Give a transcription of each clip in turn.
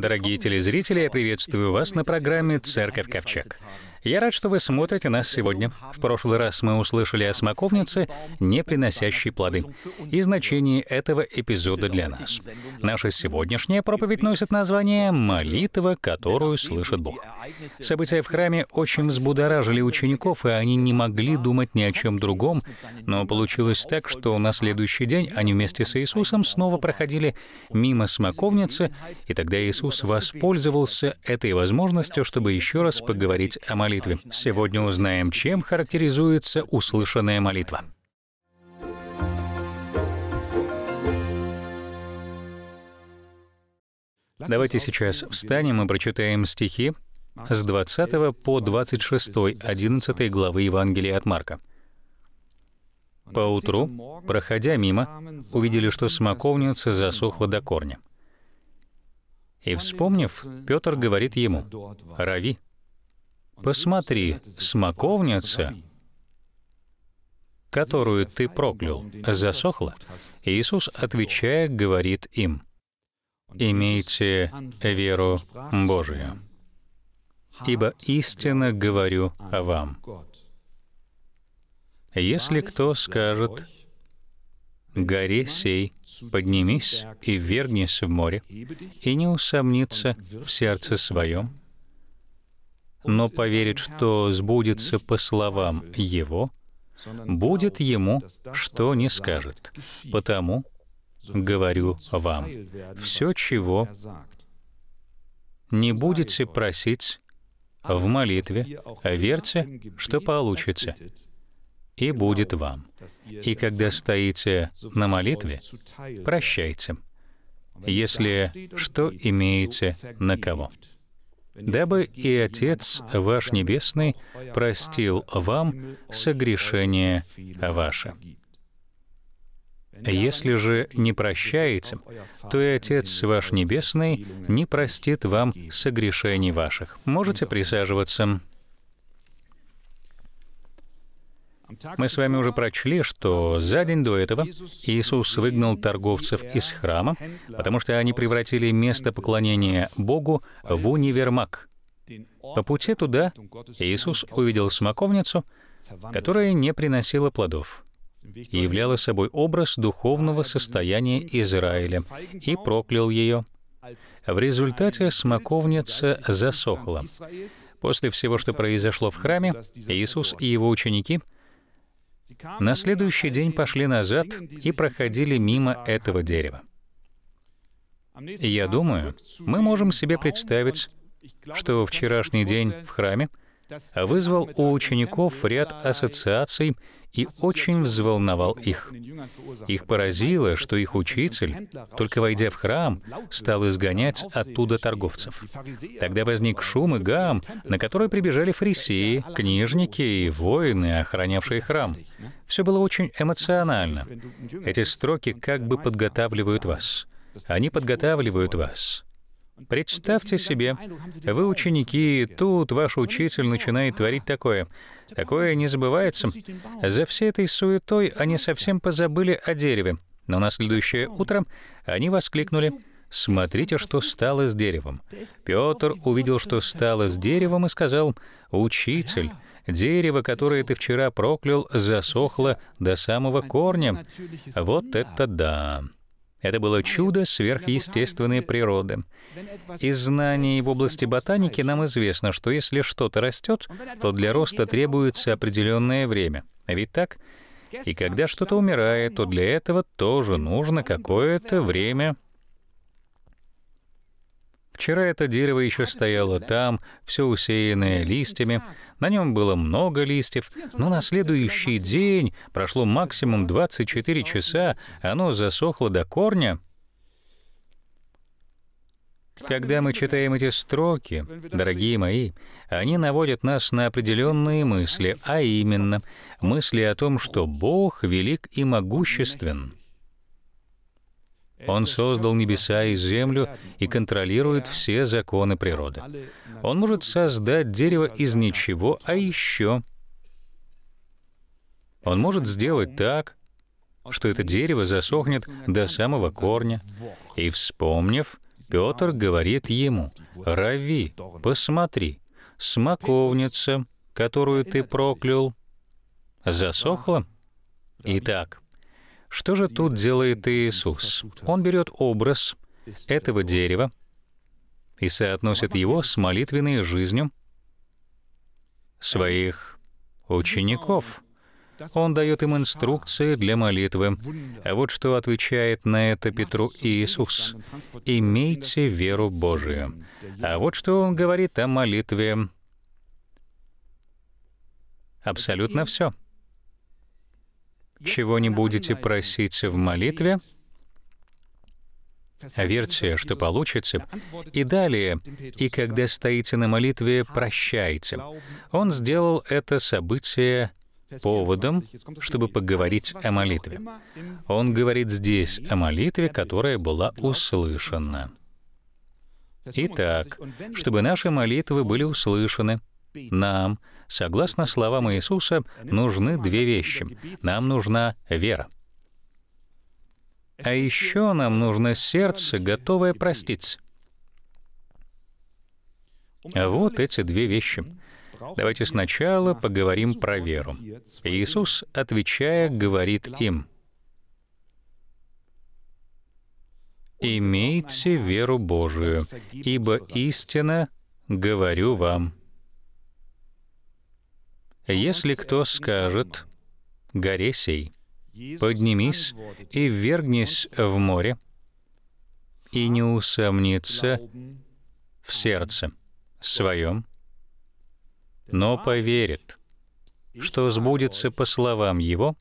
Дорогие телезрители, я приветствую вас на программе «Церковь Ковчег». Я рад, что вы смотрите нас сегодня. В прошлый раз мы услышали о смоковнице, не приносящей плоды, и значении этого эпизода для нас. Наша сегодняшняя проповедь носит название «Молитва, которую слышит Бог». События в храме очень взбудоражили учеников, и они не могли думать ни о чем другом, но получилось так, что на следующий день они вместе с Иисусом снова проходили мимо смоковницы, и тогда Иисус Иисус воспользовался этой возможностью, чтобы еще раз поговорить о молитве. Сегодня узнаем, чем характеризуется услышанная молитва. Давайте сейчас встанем и прочитаем стихи с 20 по 26, 11 главы Евангелия от Марка. Поутру, проходя мимо, увидели, что смоковница засохла до корня. И вспомнив, Петр говорит ему, «Рави, посмотри, смоковница, которую ты проклял, засохла». Иисус, отвечая, говорит им, «Имейте веру Божию, ибо истинно говорю о вам». Если кто скажет горе сей, поднимись и вернись в море, и не усомнится в сердце своем, но поверит, что сбудется по словам его, будет ему, что не скажет. Потому говорю вам, все, чего не будете просить в молитве, а верьте, что получится, и будет вам. И когда стоите на молитве, прощайте, если что имеете на кого. Дабы и Отец ваш Небесный простил вам согрешение ваше. Если же не прощаете, то и Отец ваш Небесный не простит вам согрешений ваших. Можете присаживаться. Мы с вами уже прочли, что за день до этого Иисус выгнал торговцев из храма, потому что они превратили место поклонения Богу в универмаг. По пути туда Иисус увидел смоковницу, которая не приносила плодов и являла собой образ духовного состояния Израиля, и проклял ее. В результате смоковница засохла. После всего, что произошло в храме, Иисус и его ученики — на следующий день пошли назад и проходили мимо этого дерева. Я думаю, мы можем себе представить, что вчерашний день в храме вызвал у учеников ряд ассоциаций и очень взволновал их. Их поразило, что их учитель, только войдя в храм, стал изгонять оттуда торговцев. Тогда возник шум и гам, на который прибежали фарисеи, книжники и воины, охранявшие храм. Все было очень эмоционально. Эти строки как бы подготавливают вас. Они подготавливают вас. Представьте себе, вы ученики, и тут ваш учитель начинает творить такое. Такое не забывается. За всей этой суетой они совсем позабыли о дереве. Но на следующее утро они воскликнули «Смотрите, что стало с деревом». Петр увидел, что стало с деревом, и сказал «Учитель, Дерево, которое ты вчера проклял, засохло до самого корня. Вот это да!» Это было чудо сверхъестественной природы. Из знаний в области ботаники нам известно, что если что-то растет, то для роста требуется определенное время. Ведь так? И когда что-то умирает, то для этого тоже нужно какое-то время Вчера это дерево еще стояло там, все усеянное листьями. На нем было много листьев, но на следующий день прошло максимум 24 часа, оно засохло до корня. Когда мы читаем эти строки, дорогие мои, они наводят нас на определенные мысли, а именно мысли о том, что Бог велик и могуществен — он создал небеса и землю и контролирует все законы природы. Он может создать дерево из ничего, а еще... Он может сделать так, что это дерево засохнет до самого корня. И вспомнив, Петр говорит ему, «Рави, посмотри, смоковница, которую ты проклял, засохла?» Итак, что же тут делает Иисус? Он берет образ этого дерева и соотносит его с молитвенной жизнью своих учеников. Он дает им инструкции для молитвы. А вот что отвечает на это Петру Иисус. «Имейте веру Божию». А вот что он говорит о молитве. Абсолютно все чего не будете просить в молитве, верьте, что получится, и далее, и когда стоите на молитве, прощайте. Он сделал это событие поводом, чтобы поговорить о молитве. Он говорит здесь о молитве, которая была услышана. Итак, чтобы наши молитвы были услышаны — нам, согласно словам Иисуса, нужны две вещи. Нам нужна вера. А еще нам нужно сердце, готовое проститься. Вот эти две вещи. Давайте сначала поговорим про веру. Иисус, отвечая, говорит им, «Имейте веру Божию, ибо истина говорю вам». Если кто скажет «горе «поднимись и ввергнись в море», и не усомнится в сердце своем, но поверит, что сбудется по словам его,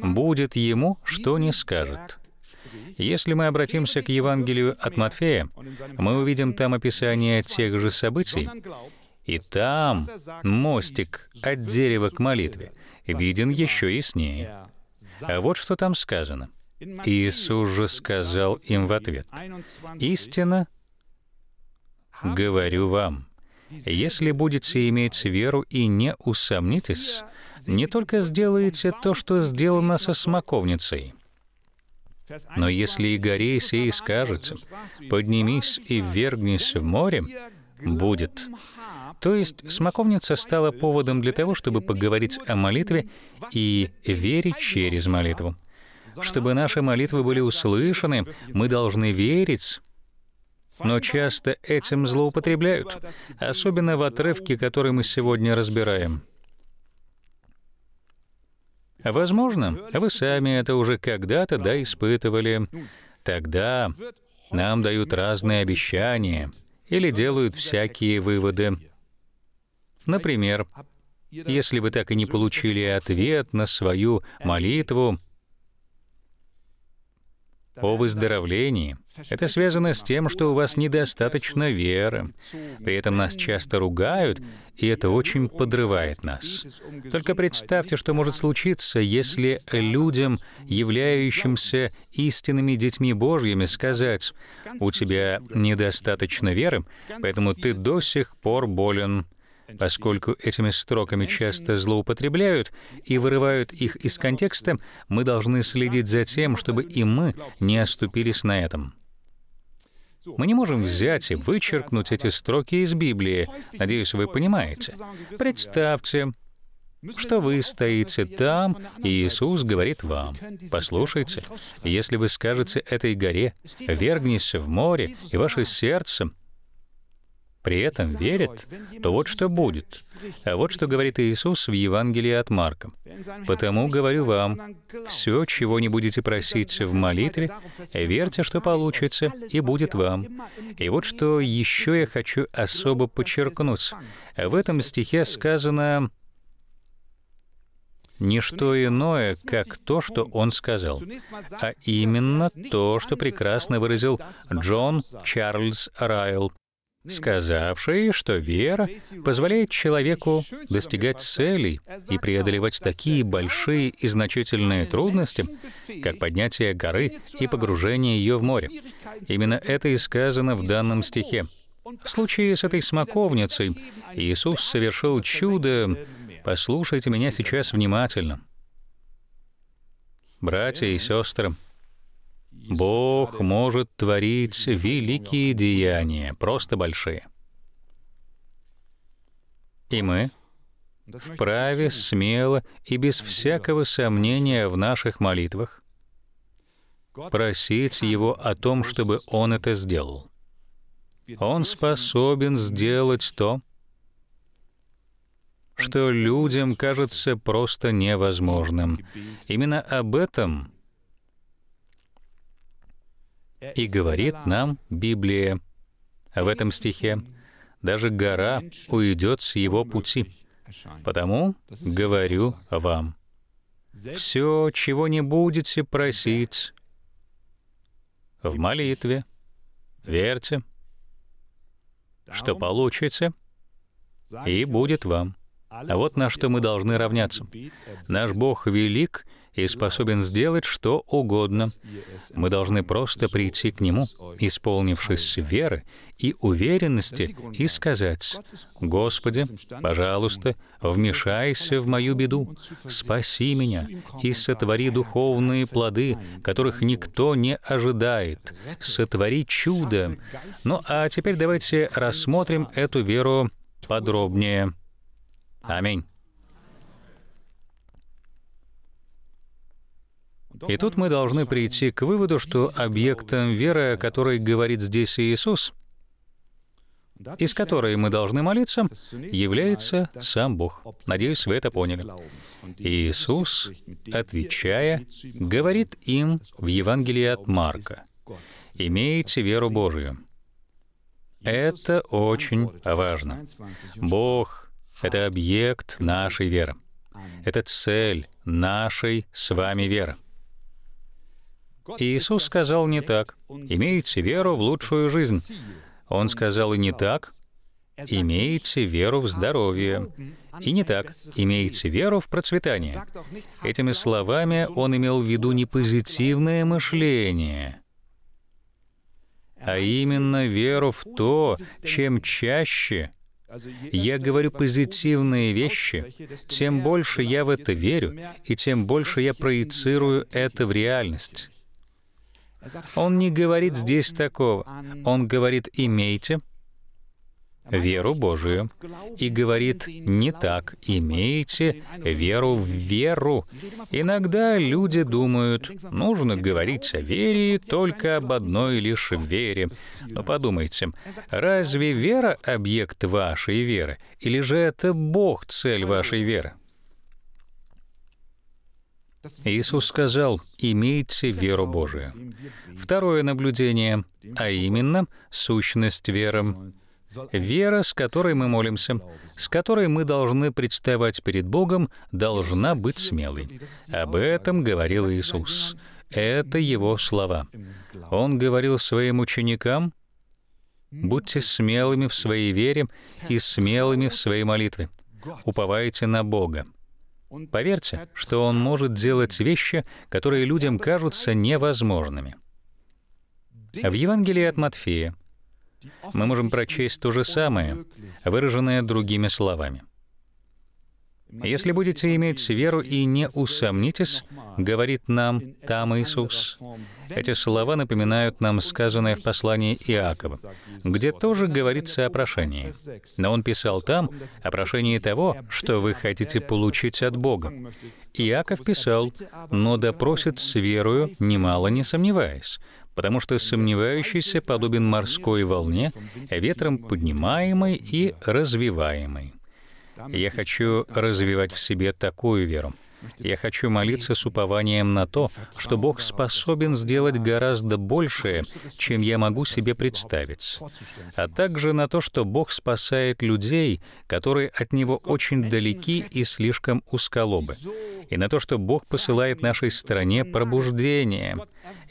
будет ему, что не скажет. Если мы обратимся к Евангелию от Матфея, мы увидим там описание тех же событий, и там мостик от дерева к молитве виден еще яснее. А вот что там сказано. Иисус же сказал им в ответ, «Истина, говорю вам, если будете иметь веру и не усомнитесь, не только сделаете то, что сделано со смоковницей, но если и горе сей скажете, поднимись и вергнись в море, будет. То есть смоковница стала поводом для того, чтобы поговорить о молитве и верить через молитву. Чтобы наши молитвы были услышаны, мы должны верить, но часто этим злоупотребляют, особенно в отрывке, который мы сегодня разбираем. Возможно, вы сами это уже когда-то, да, испытывали. Тогда нам дают разные обещания или делают всякие выводы. Например, если вы так и не получили ответ на свою молитву о выздоровлении, это связано с тем, что у вас недостаточно веры. При этом нас часто ругают, и это очень подрывает нас. Только представьте, что может случиться, если людям, являющимся истинными детьми Божьими, сказать, «У тебя недостаточно веры, поэтому ты до сих пор болен Поскольку этими строками часто злоупотребляют и вырывают их из контекста, мы должны следить за тем, чтобы и мы не оступились на этом. Мы не можем взять и вычеркнуть эти строки из Библии. Надеюсь, вы понимаете. Представьте, что вы стоите там, и Иисус говорит вам, «Послушайте, если вы скажете этой горе, вергнись в море, и ваше сердце при этом верит, то вот что будет. А вот что говорит Иисус в Евангелии от Марка. «Потому говорю вам, все, чего не будете просить в молитве, верьте, что получится, и будет вам». И вот что еще я хочу особо подчеркнуть. В этом стихе сказано не что иное, как то, что он сказал, а именно то, что прекрасно выразил Джон Чарльз Райл сказавший, что вера позволяет человеку достигать целей и преодолевать такие большие и значительные трудности, как поднятие горы и погружение ее в море. Именно это и сказано в данном стихе. В случае с этой смоковницей Иисус совершил чудо. Послушайте меня сейчас внимательно. Братья и сестры, Бог может творить великие деяния, просто большие. И мы вправе смело и без всякого сомнения в наших молитвах просить Его о том, чтобы Он это сделал. Он способен сделать то, что людям кажется просто невозможным. Именно об этом и говорит нам Библия в этом стихе, «Даже гора уйдет с его пути, потому говорю вам, все, чего не будете просить в молитве, верьте, что получите, и будет вам. А вот на что мы должны равняться. Наш Бог велик и способен сделать что угодно. Мы должны просто прийти к Нему, исполнившись веры и уверенности, и сказать, «Господи, пожалуйста, вмешайся в мою беду, спаси меня и сотвори духовные плоды, которых никто не ожидает, сотвори чудо». Ну а теперь давайте рассмотрим эту веру подробнее. Аминь. И тут мы должны прийти к выводу, что объектом веры, о которой говорит здесь Иисус, из которой мы должны молиться, является сам Бог. Надеюсь, вы это поняли. Иисус, отвечая, говорит им в Евангелии от Марка, «Имейте веру Божию». Это очень важно. Бог — это объект нашей веры. Это цель нашей с вами веры. Иисус сказал не так. «Имейте веру в лучшую жизнь». Он сказал и не так. «Имейте веру в здоровье». И не так. «Имейте веру в процветание». Этими словами он имел в виду не позитивное мышление, er а именно веру в то, чем чаще я говорю позитивные вещи, тем больше я в это верю, и тем больше я проецирую это в реальность. Он не говорит здесь такого. Он говорит «имейте», веру Божию и говорит, не так, имейте веру в веру. Иногда люди думают, нужно говорить о вере только об одной лишь вере. Но подумайте, разве вера — объект вашей веры, или же это Бог — цель вашей веры? Иисус сказал, «Имейте веру Божию». Второе наблюдение, а именно, сущность веры. Вера, с которой мы молимся, с которой мы должны представать перед Богом, должна быть смелой. Об этом говорил Иисус. Это его слова. Он говорил своим ученикам, «Будьте смелыми в своей вере и смелыми в своей молитве. Уповайте на Бога». Поверьте, что Он может делать вещи, которые людям кажутся невозможными. В Евангелии от Матфея, мы можем прочесть то же самое, выраженное другими словами. Если будете иметь веру и не усомнитесь, говорит нам там Иисус. Эти слова напоминают нам сказанное в послании Иакова, где тоже говорится о прошении. Но он писал там о прошении того, что вы хотите получить от Бога. Иаков писал, но допросит с верою, немало не сомневаясь, потому что сомневающийся подобен морской волне, ветром поднимаемой и развиваемой. Я хочу развивать в себе такую веру. Я хочу молиться с упованием на то, что Бог способен сделать гораздо большее, чем я могу себе представить, а также на то, что Бог спасает людей, которые от Него очень далеки и слишком узколобы и на то, что Бог посылает нашей стране пробуждение.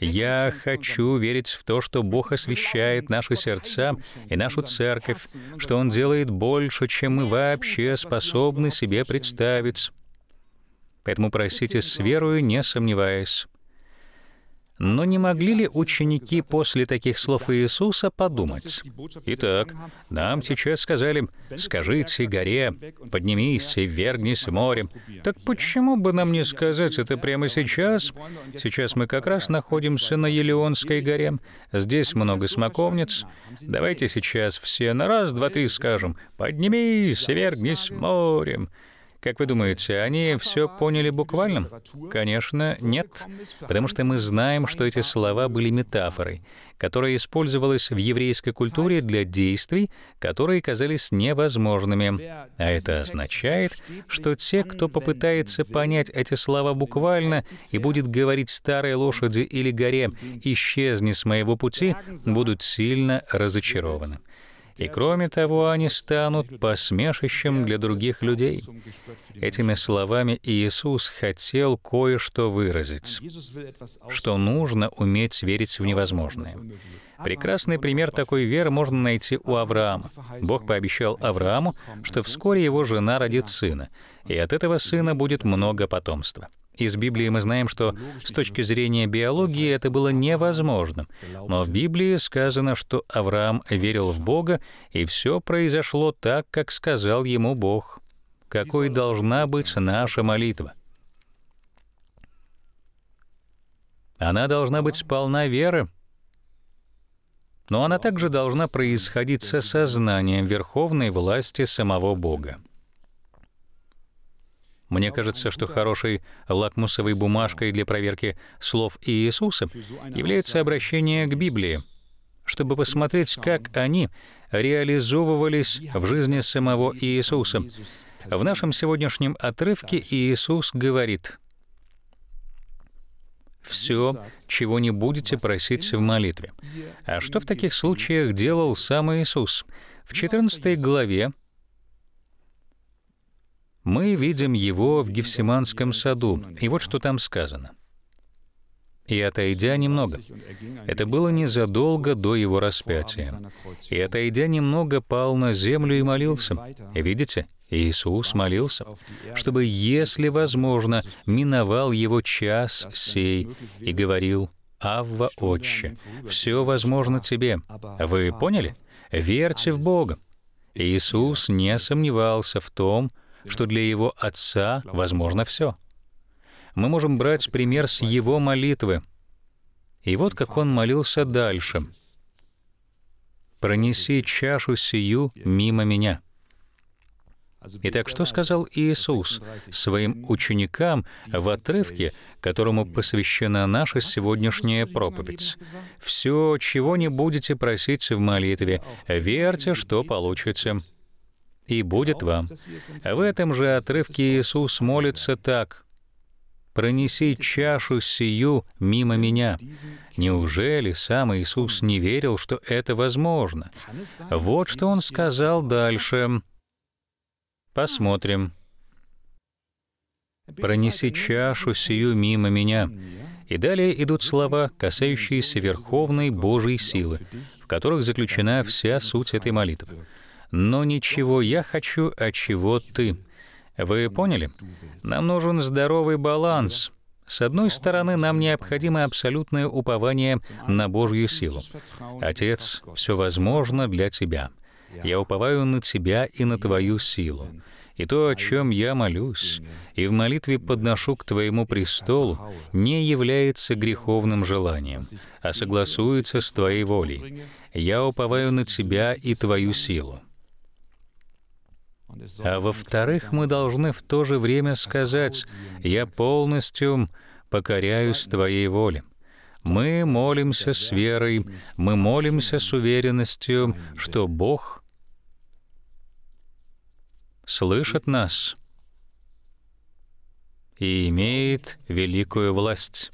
Я хочу верить в то, что Бог освещает наши сердца и нашу церковь, что Он делает больше, чем мы вообще способны себе представить. Поэтому просите с верою, не сомневаясь. Но не могли ли ученики после таких слов Иисуса подумать? Итак, нам сейчас сказали, «Скажите горе, поднимись и вергнись морем». Так почему бы нам не сказать это прямо сейчас? Сейчас мы как раз находимся на Елеонской горе. Здесь много смоковниц. Давайте сейчас все на раз, два, три скажем «Поднимись и вергнись морем». Как вы думаете, они все поняли буквально? Конечно, нет, потому что мы знаем, что эти слова были метафорой, которая использовалась в еврейской культуре для действий, которые казались невозможными. А это означает, что те, кто попытается понять эти слова буквально и будет говорить старой лошади или горе «исчезни с моего пути», будут сильно разочарованы. И кроме того, они станут посмешищем для других людей. Этими словами Иисус хотел кое-что выразить, что нужно уметь верить в невозможное. Прекрасный пример такой веры можно найти у Авраама. Бог пообещал Аврааму, что вскоре его жена родит сына, и от этого сына будет много потомства. Из Библии мы знаем, что с точки зрения биологии это было невозможно. Но в Библии сказано, что Авраам верил в Бога, и все произошло так, как сказал ему Бог. Какой должна быть наша молитва? Она должна быть сполна веры, но она также должна происходить со сознанием верховной власти самого Бога. Мне кажется, что хорошей лакмусовой бумажкой для проверки слов Иисуса является обращение к Библии, чтобы посмотреть, как они реализовывались в жизни самого Иисуса. В нашем сегодняшнем отрывке Иисус говорит, «Все, чего не будете просить в молитве». А что в таких случаях делал сам Иисус? В 14 главе мы видим его в Гефсиманском саду, и вот что там сказано. «И отойдя немного». Это было незадолго до его распятия. «И отойдя немного, пал на землю и молился». Видите? Иисус молился, чтобы, если возможно, миновал его час сей, и говорил, «Авва, Отче, все возможно тебе». Вы поняли? Верьте в Бога. Иисус не сомневался в том, что что для его отца возможно все. Мы можем брать пример с его молитвы. И вот как он молился дальше. «Пронеси чашу сию мимо меня». Итак, что сказал Иисус своим ученикам в отрывке, которому посвящена наша сегодняшняя проповедь? «Все, чего не будете просить в молитве, верьте, что получите» и будет вам». В этом же отрывке Иисус молится так. «Пронеси чашу сию мимо меня». Неужели сам Иисус не верил, что это возможно? Вот что он сказал дальше. Посмотрим. «Пронеси чашу сию мимо меня». И далее идут слова, касающиеся верховной Божьей силы, в которых заключена вся суть этой молитвы но ничего я хочу, а чего ты. Вы поняли? Нам нужен здоровый баланс. С одной стороны, нам необходимо абсолютное упование на Божью силу. Отец, все возможно для тебя. Я уповаю на тебя и на твою силу. И то, о чем я молюсь, и в молитве подношу к Твоему престолу, не является греховным желанием, а согласуется с Твоей волей. Я уповаю на Тебя и Твою силу. А во-вторых, мы должны в то же время сказать, «Я полностью покоряюсь Твоей воле». Мы молимся с верой, мы молимся с уверенностью, что Бог слышит нас и имеет великую власть.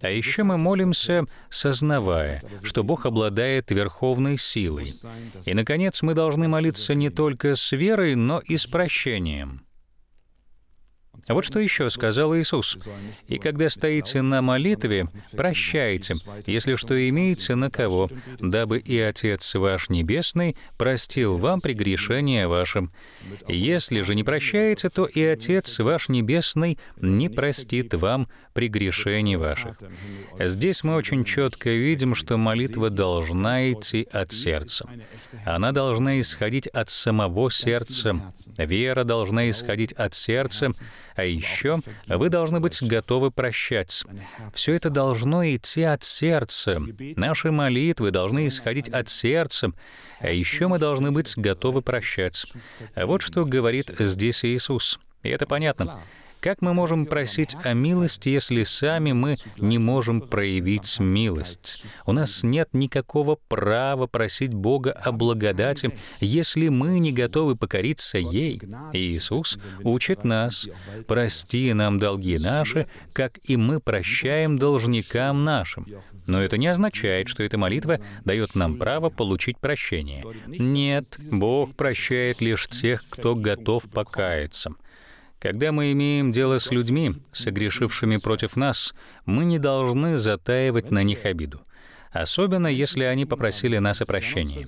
А еще мы молимся, сознавая, что Бог обладает верховной силой. И, наконец, мы должны молиться не только с верой, но и с прощением. А вот что еще сказал Иисус. «И когда стоите на молитве, прощайте, если что имеете на кого, дабы и Отец ваш Небесный простил вам прегрешения вашим. Если же не прощаете, то и Отец ваш Небесный не простит вам прегрешений ваших». Здесь мы очень четко видим, что молитва должна идти от сердца. Она должна исходить от самого сердца. Вера должна исходить от сердца, а еще вы должны быть готовы прощать. Все это должно идти от сердца. Наши молитвы должны исходить от сердца. А еще мы должны быть готовы прощать. вот что говорит здесь Иисус. И это понятно. Как мы можем просить о милости, если сами мы не можем проявить милость? У нас нет никакого права просить Бога о благодати, если мы не готовы покориться ей. Иисус учит нас, «Прости нам долги наши, как и мы прощаем должникам нашим». Но это не означает, что эта молитва дает нам право получить прощение. Нет, Бог прощает лишь тех, кто готов покаяться. Когда мы имеем дело с людьми, согрешившими против нас, мы не должны затаивать на них обиду особенно если они попросили нас о прощении.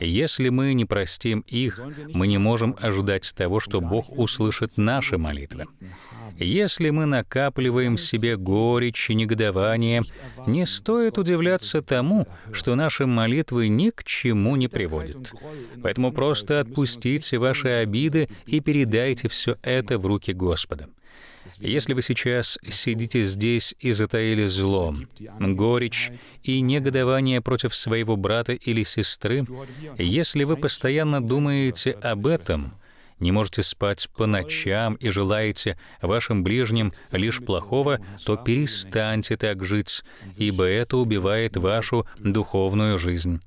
Если мы не простим их, мы не можем ожидать того, что Бог услышит наши молитвы. Если мы накапливаем в себе горечь и негодование, не стоит удивляться тому, что наши молитвы ни к чему не приводят. Поэтому просто отпустите ваши обиды и передайте все это в руки Господа. Если вы сейчас сидите здесь и затаили зло, горечь и негодование против своего брата или сестры, если вы постоянно думаете об этом, не можете спать по ночам и желаете вашим ближним лишь плохого, то перестаньте так жить, ибо это убивает вашу духовную жизнь.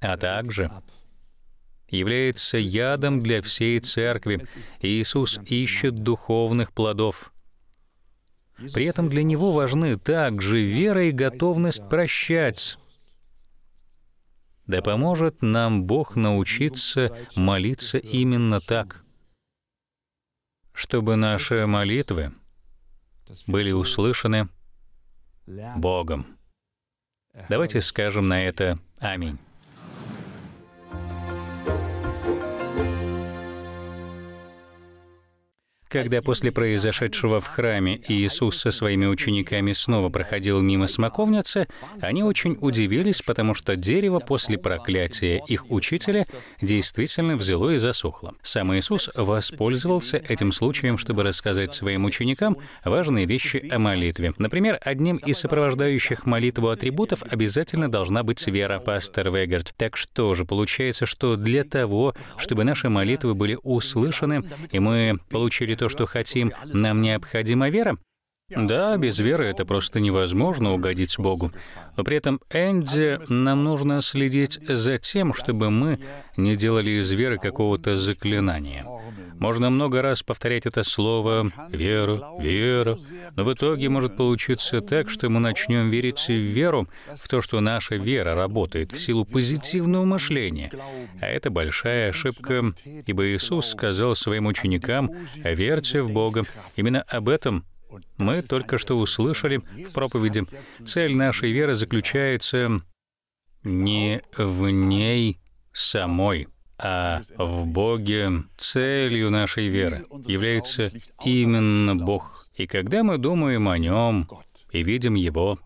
А также является ядом для всей церкви. Иисус ищет духовных плодов. При этом для него важны также вера и готовность прощать. Да поможет нам Бог научиться молиться именно так, чтобы наши молитвы были услышаны Богом. Давайте скажем на это «Аминь». Когда после произошедшего в храме Иисус со своими учениками снова проходил мимо смоковницы, они очень удивились, потому что дерево после проклятия их учителя действительно взяло и засохло. Сам Иисус воспользовался этим случаем, чтобы рассказать своим ученикам важные вещи о молитве. Например, одним из сопровождающих молитву атрибутов обязательно должна быть вера, пастор Вегард. Так что же, получается, что для того, чтобы наши молитвы были услышаны, и мы получили то, что хотим, нам необходима вера? Да, без веры это просто невозможно угодить Богу. Но при этом, Энди, нам нужно следить за тем, чтобы мы не делали из веры какого-то заклинания. Можно много раз повторять это слово "веру", веру, но в итоге может получиться так, что мы начнем верить в веру, в то, что наша вера работает в силу позитивного мышления. А это большая ошибка, ибо Иисус сказал своим ученикам «верьте в Бога». Именно об этом мы только что услышали в проповеди. Цель нашей веры заключается не в ней самой а в Боге целью нашей веры является именно Бог. И когда мы думаем о Нем и видим Его,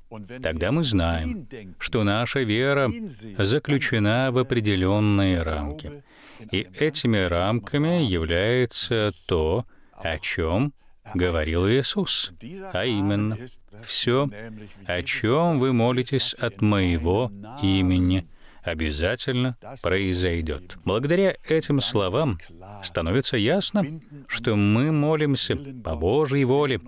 тогда мы знаем, что наша вера заключена в определенные рамки. И этими рамками является то, о чем говорил Иисус, а именно, все, о чем вы молитесь от моего имени – обязательно произойдет. Благодаря этим словам становится ясно, что мы молимся по Божьей воле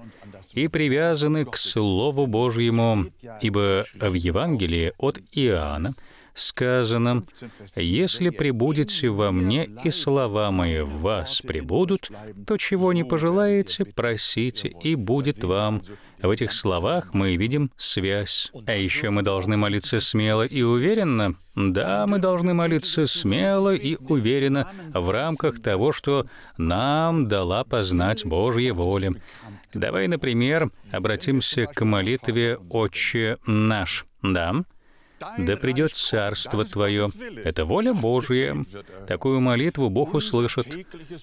и привязаны к Слову Божьему, ибо в Евангелии от Иоанна сказано, «Если прибудете во мне, и слова мои в вас прибудут, то чего не пожелаете, просите, и будет вам». А в этих словах мы видим связь. А еще мы должны молиться смело и уверенно. Да, мы должны молиться смело и уверенно в рамках того, что нам дала познать Божья воля. Давай, например, обратимся к молитве «Отче наш». Да? «Да придет Царство Твое». Это воля Божья. Такую молитву Бог услышит.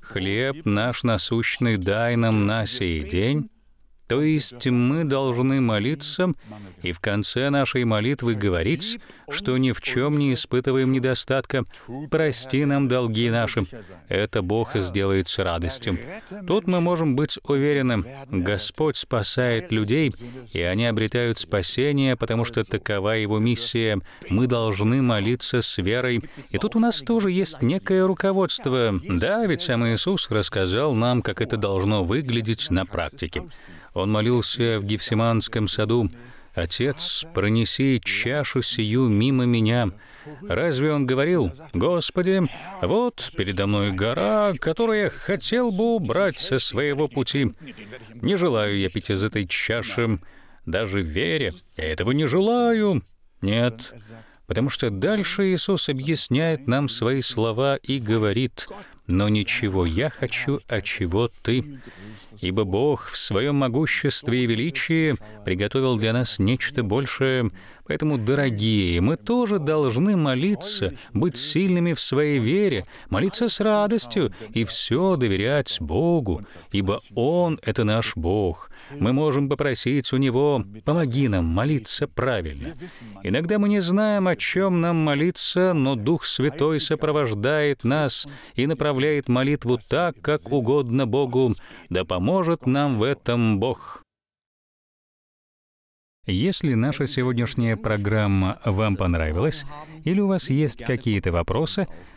«Хлеб наш насущный дай нам на сей день, то есть мы должны молиться и в конце нашей молитвы говорить, что ни в чем не испытываем недостатка, прости нам долги наши. Это Бог сделает с радостью. Тут мы можем быть уверены, Господь спасает людей, и они обретают спасение, потому что такова Его миссия. Мы должны молиться с верой. И тут у нас тоже есть некое руководство. Да, ведь сам Иисус рассказал нам, как это должно выглядеть на практике. Он молился в Гефсиманском саду, «Отец, пронеси чашу сию мимо меня». Разве он говорил, «Господи, вот передо мной гора, которую я хотел бы убрать со своего пути. Не желаю я пить из этой чаши, даже вере. Я этого не желаю». Нет, потому что дальше Иисус объясняет нам свои слова и говорит, но ничего я хочу, а чего ты. Ибо Бог в своем могуществе и величии приготовил для нас нечто большее. Поэтому, дорогие, мы тоже должны молиться, быть сильными в своей вере, молиться с радостью и все доверять Богу, ибо Он — это наш Бог. Мы можем попросить у Него «помоги нам молиться правильно». Иногда мы не знаем, о чем нам молиться, но Дух Святой сопровождает нас и направляет молитву так, как угодно Богу, да поможет нам в этом Бог. Если наша сегодняшняя программа вам понравилась или у вас есть какие-то вопросы,